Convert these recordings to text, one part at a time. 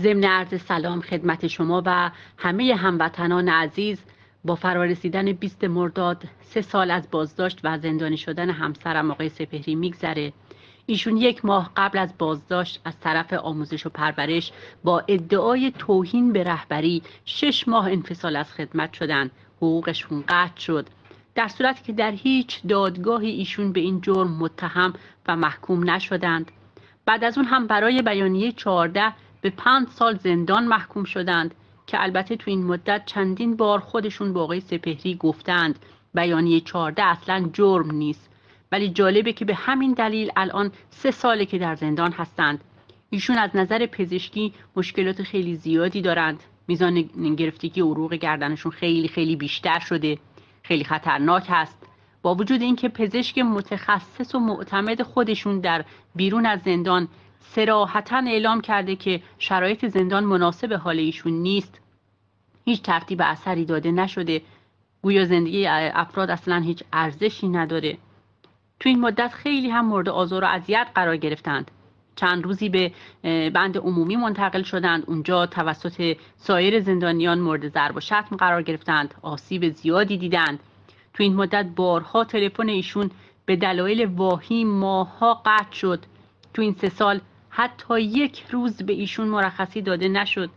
ضمن عرض سلام خدمت شما و همه هموطنان عزیز با فرارسیدن 20 مرداد سه سال از بازداشت و زندانی شدن همسرم آقای سپهری میگذره ایشون یک ماه قبل از بازداشت از طرف آموزش و پرورش با ادعای توهین به رهبری شش ماه انفصال از خدمت شدن حقوقشون قطع شد در صورتی که در هیچ دادگاهی ایشون به این جرم متهم و محکوم نشدند بعد از اون هم برای بیانیه 14 به پنج سال زندان محکوم شدند که البته تو این مدت چندین بار خودشون با آقای سپهری گفتند بیانیه چارده اصلا جرم نیست ولی جالبه که به همین دلیل الان سه ساله که در زندان هستند ایشون از نظر پزشکی مشکلات خیلی زیادی دارند میزان گرفتگی عروق گردنشون خیلی خیلی بیشتر شده خیلی خطرناک هست با وجود اینکه پزشک متخصص و معتمد خودشون در بیرون از زندان سراحتا اعلام کرده که شرایط زندان مناسب حال ایشون نیست هیچ ترتیب اثری داده نشده گویا زندگی افراد اصلا هیچ ارزشی نداره تو این مدت خیلی هم مورد آزار و اذیت قرار گرفتند چند روزی به بند عمومی منتقل شدند اونجا توسط سایر زندانیان مورد ضرب و شتم قرار گرفتند آسیب زیادی دیدند تو این مدت بارها تلفن ایشون به دلایل واهی ماها قطع شد تو این سه سال حتی یک روز به ایشون مرخصی داده نشد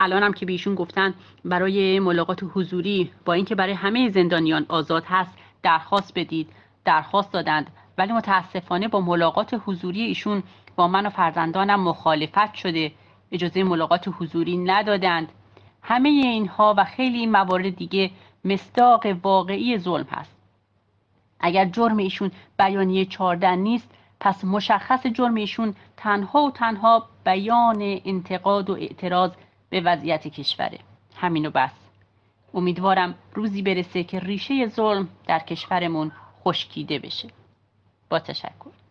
الان هم که به ایشون گفتن برای ملاقات حضوری با اینکه برای همه زندانیان آزاد هست درخواست بدید درخواست دادند ولی متاسفانه با ملاقات حضوری ایشون با من و فرزندانم مخالفت شده اجازه ملاقات حضوری ندادند همه اینها و خیلی موارد دیگه مصداق واقعی ظلم هست اگر جرم ایشون بیانیه چاردن نیست پس مشخص جرم ایشون تنها و تنها بیان انتقاد و اعتراض به وضعیت کشوره همینو بس امیدوارم روزی برسه که ریشه ظلم در کشورمون خشکیده بشه با تشکر